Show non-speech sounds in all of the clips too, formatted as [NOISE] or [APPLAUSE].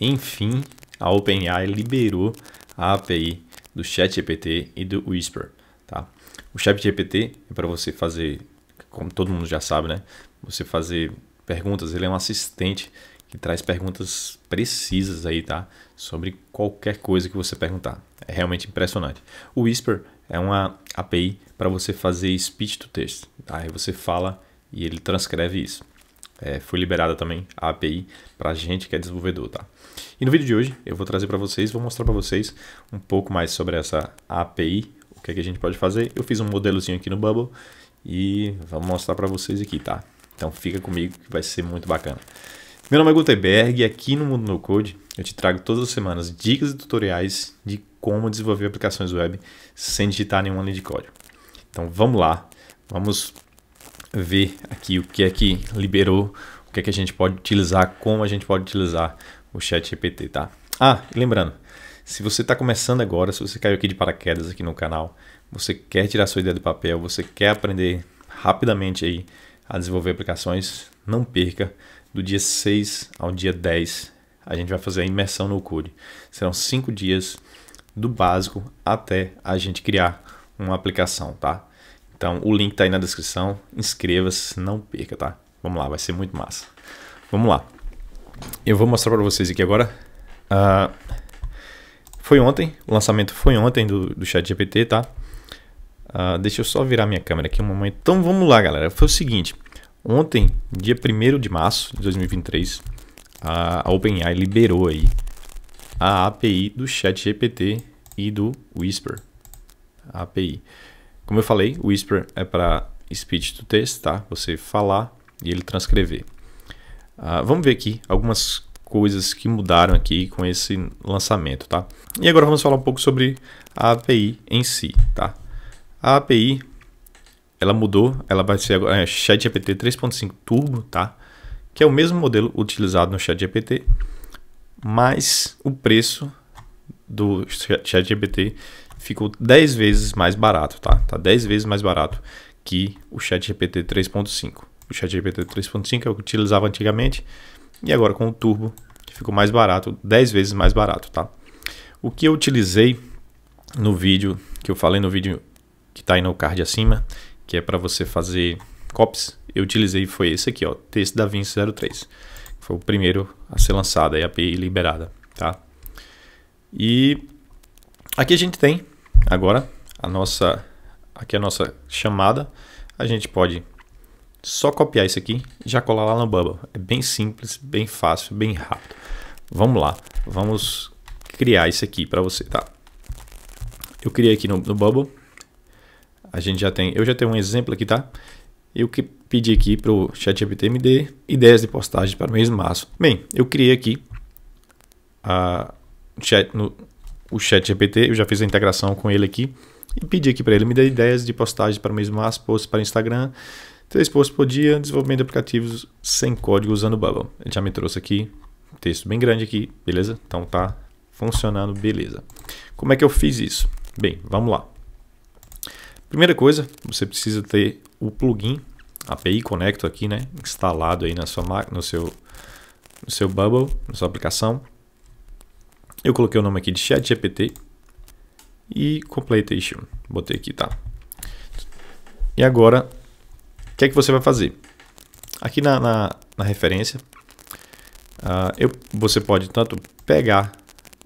Enfim, a OpenAI liberou a API do ChatGPT e do Whisper. Tá? O ChatGPT é para você fazer, como todo mundo já sabe, né? Você fazer perguntas. Ele é um assistente que traz perguntas precisas aí, tá? Sobre qualquer coisa que você perguntar. É realmente impressionante. O Whisper é uma API para você fazer speech to text. Tá? Aí você fala e ele transcreve isso. É, foi liberada também a API para gente que é desenvolvedor, tá? E no vídeo de hoje eu vou trazer para vocês, vou mostrar para vocês um pouco mais sobre essa API, o que, é que a gente pode fazer. Eu fiz um modelozinho aqui no Bubble e vamos mostrar para vocês aqui, tá? Então fica comigo que vai ser muito bacana. Meu nome é Gutenberg e aqui no Mundo No Code eu te trago todas as semanas dicas e tutoriais de como desenvolver aplicações web sem digitar nenhuma linha de código. Então vamos lá, vamos ver aqui o que é que liberou, o que é que a gente pode utilizar, como a gente pode utilizar o chat GPT, tá? Ah, lembrando, se você está começando agora, se você caiu aqui de paraquedas aqui no canal, você quer tirar sua ideia do papel, você quer aprender rapidamente aí a desenvolver aplicações, não perca do dia 6 ao dia 10 a gente vai fazer a imersão no code. Serão cinco dias do básico até a gente criar uma aplicação, tá? Então o link tá aí na descrição. Inscreva-se, não perca, tá? Vamos lá, vai ser muito massa. Vamos lá. Eu vou mostrar para vocês aqui agora. Uh, foi ontem, o lançamento foi ontem do, do chat GPT, tá? Uh, deixa eu só virar minha câmera aqui um momento. Então vamos lá, galera. Foi o seguinte: ontem, dia 1 de março de 2023, a OpenAI liberou aí a API do chat GPT e do Whisper. A API. Como eu falei, o Whisper é para speech to text, tá? Você falar e ele transcrever. Uh, vamos ver aqui algumas coisas que mudaram aqui com esse lançamento, tá? E agora vamos falar um pouco sobre a API em si, tá? A API, ela mudou, ela vai ser agora é, ChatGPT 3.5 Turbo, tá? Que é o mesmo modelo utilizado no ChatGPT, mas o preço do ChatGPT ficou 10 vezes mais barato, tá? Tá 10 vezes mais barato que o ChatGPT 3.5. O ChatGPT 3.5 é o que eu utilizava antigamente e agora com o Turbo ficou mais barato, 10 vezes mais barato, tá? O que eu utilizei no vídeo, que eu falei no vídeo que tá aí no card acima, que é para você fazer copies, eu utilizei foi esse aqui, ó, texto da Vinci 03. Foi o primeiro a ser lançado, a API liberada, tá? E aqui a gente tem Agora, a nossa, aqui é a nossa chamada, a gente pode só copiar isso aqui e já colar lá no Bubble. É bem simples, bem fácil, bem rápido. Vamos lá, vamos criar isso aqui para você, tá? Eu criei aqui no, no Bubble. A gente já tem, eu já tenho um exemplo aqui, tá? Eu que pedi aqui para o ChatGPT me dê ideias de postagem para o mês de março. Bem, eu criei aqui a, no, o chat GPT, eu já fiz a integração com ele aqui e pedi aqui para ele, me dar ideias de postagem para o mesmo as posts para Instagram, três posts por dia, desenvolvimento de aplicativos sem código usando Bubble. Ele já me trouxe aqui, texto bem grande aqui, beleza? Então tá funcionando, beleza. Como é que eu fiz isso? Bem, vamos lá. Primeira coisa, você precisa ter o plugin API Connector aqui, né, instalado aí na sua máquina, no seu no seu Bubble, na sua aplicação. Eu coloquei o nome aqui de ChatGPT e Completation. Botei aqui, tá? E agora, o que é que você vai fazer? Aqui na, na, na referência, uh, eu, você pode tanto pegar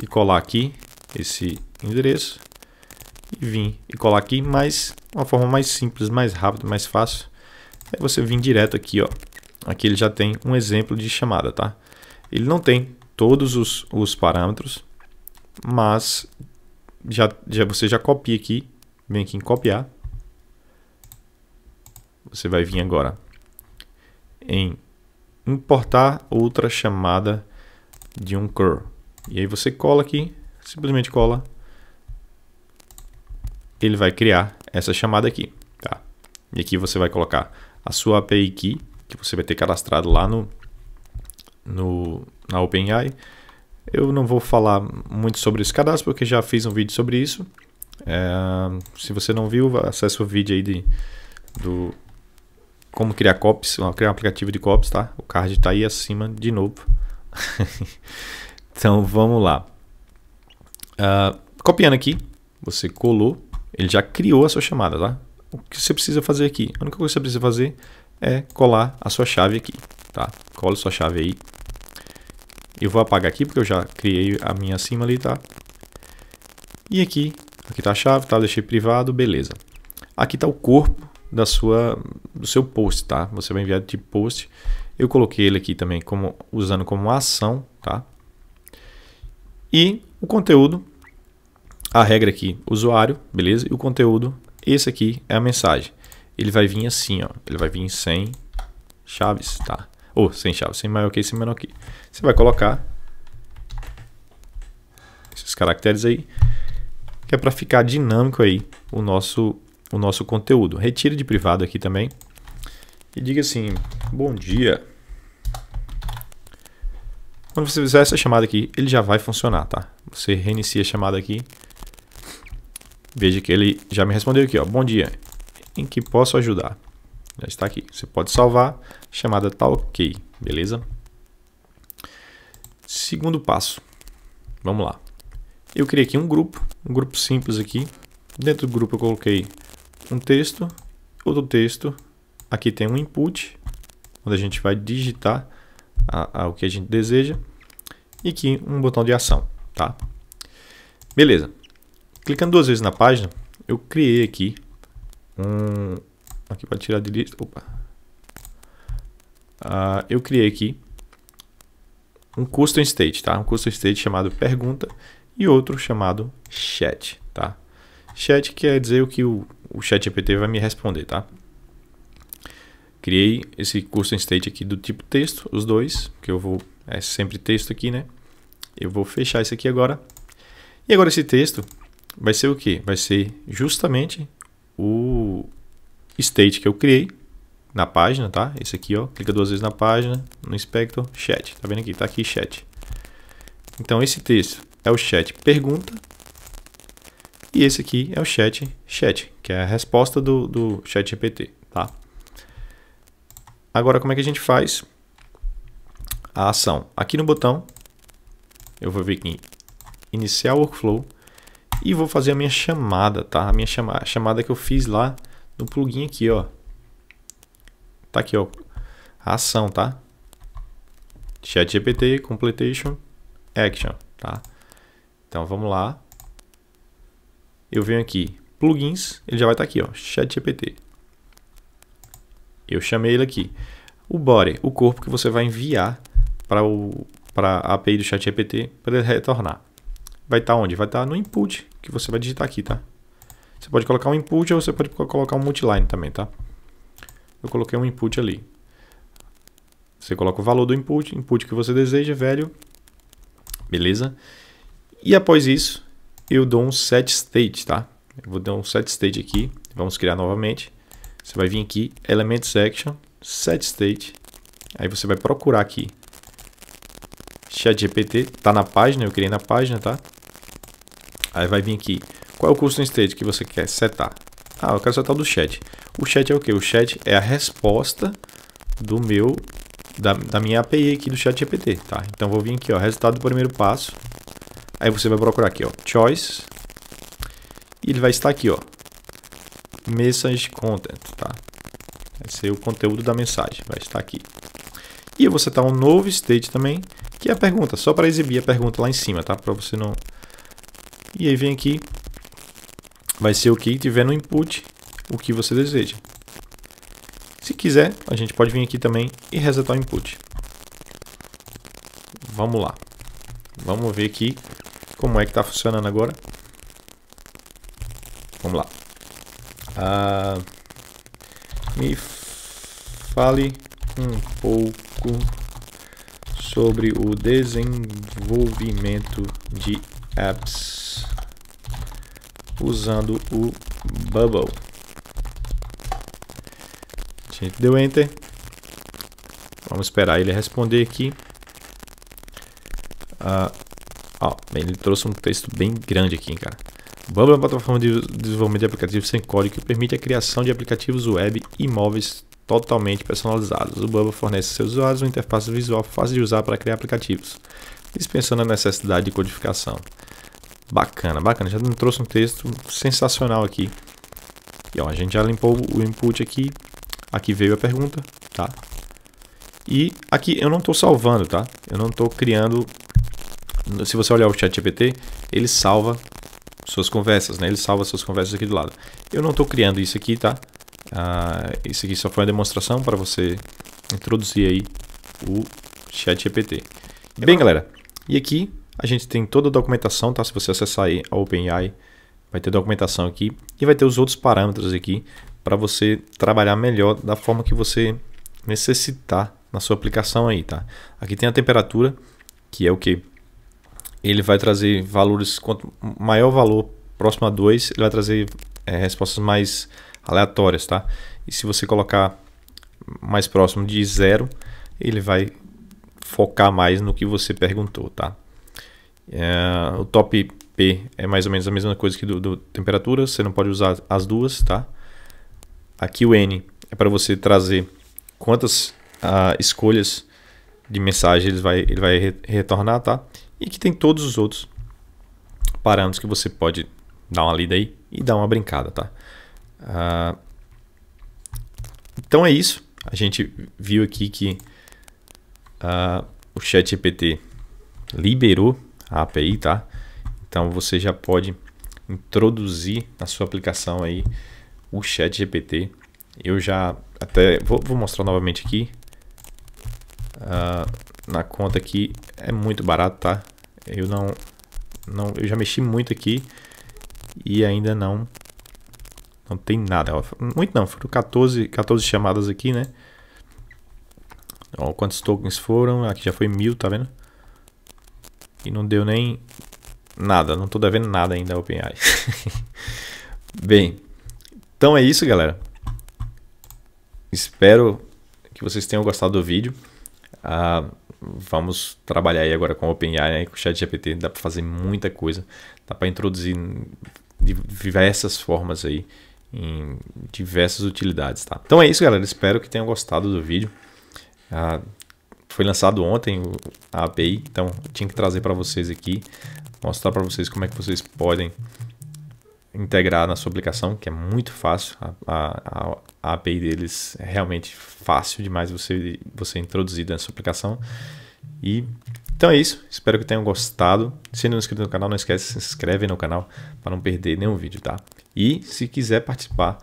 e colar aqui esse endereço e vir e colar aqui, mas uma forma mais simples, mais rápida, mais fácil é você vir direto aqui, ó. Aqui ele já tem um exemplo de chamada, tá? Ele não tem todos os, os parâmetros, mas já, já, você já copia aqui, vem aqui em copiar. Você vai vir agora em importar outra chamada de um curl. E aí você cola aqui, simplesmente cola. Ele vai criar essa chamada aqui, tá? E aqui você vai colocar a sua API key, que você vai ter cadastrado lá no, no, na OpenAI. Eu não vou falar muito sobre esse cadastro, porque já fiz um vídeo sobre isso. É, se você não viu, acesse o vídeo aí de, do como criar copies, criar um aplicativo de copies, tá? O card está aí acima de novo. [LAUGHS] então vamos lá. Uh, copiando aqui, você colou, ele já criou a sua chamada, tá? O que você precisa fazer aqui? A única coisa que você precisa fazer é colar a sua chave aqui, tá? Cola a sua chave aí eu vou apagar aqui porque eu já criei a minha acima ali, tá? E aqui, aqui tá a chave, tá? Deixei privado, beleza. Aqui tá o corpo da sua, do seu post, tá? Você vai enviar tipo post. Eu coloquei ele aqui também como usando como ação, tá? E o conteúdo, a regra aqui, usuário, beleza? E o conteúdo, esse aqui é a mensagem. Ele vai vir assim, ó. Ele vai vir sem chaves, tá? Ou sem chave, sem maior que sem menor que. Você vai colocar esses caracteres aí, que é para ficar dinâmico aí o nosso, o nosso conteúdo. Retire de privado aqui também e diga assim, bom dia. Quando você fizer essa chamada aqui, ele já vai funcionar, tá? Você reinicia a chamada aqui. Veja que ele já me respondeu aqui, ó. Bom dia. Em que posso ajudar? já está aqui. Você pode salvar, chamada está ok, beleza? Segundo passo, vamos lá. Eu criei aqui um grupo, um grupo simples aqui. Dentro do grupo eu coloquei um texto, outro texto. Aqui tem um input, onde a gente vai digitar a, a, o que a gente deseja. E aqui um botão de ação, tá? Beleza. Clicando duas vezes na página, eu criei aqui um, Aqui para tirar de lista. Opa. Uh, eu criei aqui um custom state, tá? Um custom state chamado pergunta e outro chamado chat, tá? Chat quer dizer o que o, o chat GPT vai me responder, tá? Criei esse custom state aqui do tipo texto, os dois, que eu vou... É sempre texto aqui, né? Eu vou fechar isso aqui agora. E agora esse texto vai ser o que? Vai ser justamente o, state que eu criei na página, tá? Esse aqui, ó, clica duas vezes na página, no inspector, chat. Tá vendo aqui? Tá aqui chat. Então esse texto é o chat pergunta e esse aqui é o chat chat, que é a resposta do, do chat GPT, tá? Agora como é que a gente faz a ação? Aqui no botão eu vou vir aqui em iniciar workflow e vou fazer a minha chamada, tá? A minha chama, a chamada que eu fiz lá no plugin aqui, ó. Tá aqui, ó. A ação, tá? ChatGPT completion action, tá? Então vamos lá. Eu venho aqui, plugins, ele já vai estar tá aqui, ó, ChatGPT. Eu chamei ele aqui. O body, o corpo que você vai enviar para o para a API do ChatGPT para ele retornar. Vai estar tá onde? Vai estar tá no input que você vai digitar aqui, tá? Você pode colocar um input ou você pode colocar um multiline também, tá? Eu coloquei um input ali. Você coloca o valor do input, input que você deseja, velho. Beleza? E após isso, eu dou um set state, tá? Eu vou dar um set state aqui. Vamos criar novamente. Você vai vir aqui, element section, set state. Aí você vai procurar aqui. ChatGPT, tá na página, eu criei na página, tá? Aí vai vir aqui, qual é o custom state que você quer setar? Ah, eu quero setar o do chat. O chat é o que? O chat é a resposta do meu da, da minha API aqui do chat GPT, tá? Então vou vir aqui, ó, resultado do primeiro passo. Aí você vai procurar aqui, ó, choice. E ele vai estar aqui, ó, message content, tá? Vai ser o conteúdo da mensagem, vai estar aqui. E eu vou setar um novo state também, que é a pergunta, só para exibir a pergunta lá em cima, tá? Para você não... E aí vem aqui, vai ser o que tiver no input o que você deseja. Se quiser, a gente pode vir aqui também e resetar o input. Vamos lá. Vamos ver aqui como é que está funcionando agora. Vamos lá. Ah, me fale um pouco sobre o desenvolvimento de apps usando o Bubble. A gente deu Enter. Vamos esperar ele responder aqui. Ah, ó, ele trouxe um texto bem grande aqui, cara. Bubble é uma plataforma de desenvolvimento de aplicativos sem código que permite a criação de aplicativos web e móveis totalmente personalizados. O Bubble fornece a seus usuários uma interface visual fácil de usar para criar aplicativos, dispensando a necessidade de codificação. Bacana, bacana. Já trouxe um texto sensacional aqui. E ó, a gente já limpou o input aqui. Aqui veio a pergunta, tá? E aqui eu não estou salvando, tá? Eu não estou criando... Se você olhar o chat GPT, ele salva suas conversas, né? Ele salva suas conversas aqui do lado. Eu não estou criando isso aqui, tá? Ah, isso aqui só foi uma demonstração para você introduzir aí o chat GPT. Bem, galera, e aqui a gente tem toda a documentação, tá? Se você acessar aí a OpenAI, vai ter documentação aqui e vai ter os outros parâmetros aqui para você trabalhar melhor da forma que você necessitar na sua aplicação aí, tá? Aqui tem a temperatura, que é o que ele vai trazer valores quanto maior valor próximo a 2, ele vai trazer é, respostas mais aleatórias, tá? E se você colocar mais próximo de zero, ele vai focar mais no que você perguntou, tá? É, o top P é mais ou menos a mesma coisa que do, do temperatura, você não pode usar as duas, tá? Aqui o N é para você trazer quantas uh, escolhas de mensagem ele vai, ele vai re retornar, tá? E que tem todos os outros parâmetros que você pode dar uma lida aí e dar uma brincada, tá? Uh, então é isso. A gente viu aqui que uh, o EPT liberou a API, tá? Então você já pode introduzir na sua aplicação aí o Chat GPT. Eu já até vou, vou mostrar novamente aqui uh, na conta aqui é muito barato, tá? Eu não, não, eu já mexi muito aqui e ainda não, não tem nada. Muito não, foram 14, 14 chamadas aqui, né? Ó, quantos tokens foram? Aqui já foi mil, tá vendo? E não deu nem nada, não estou devendo nada ainda a OpenAI. [LAUGHS] Bem, então é isso, galera. Espero que vocês tenham gostado do vídeo. Ah, vamos trabalhar aí agora com a OpenAI, né, com o ChatGPT. Dá para fazer muita coisa. Dá para introduzir de diversas formas aí em diversas utilidades, tá? Então é isso, galera. Espero que tenham gostado do vídeo. Ah, foi lançado ontem a API, então tinha que trazer para vocês aqui, mostrar para vocês como é que vocês podem integrar na sua aplicação, que é muito fácil. A, a, a API deles é realmente fácil demais você, você introduzir na sua aplicação. E então é isso. Espero que tenham gostado. Se não é inscrito no canal, não esquece, se inscreve no canal para não perder nenhum vídeo, tá? E se quiser participar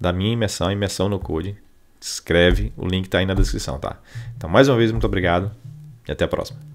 da minha imersão, imersão no Code, se inscreve, o link está aí na descrição, tá? Então, mais uma vez, muito obrigado e até a próxima.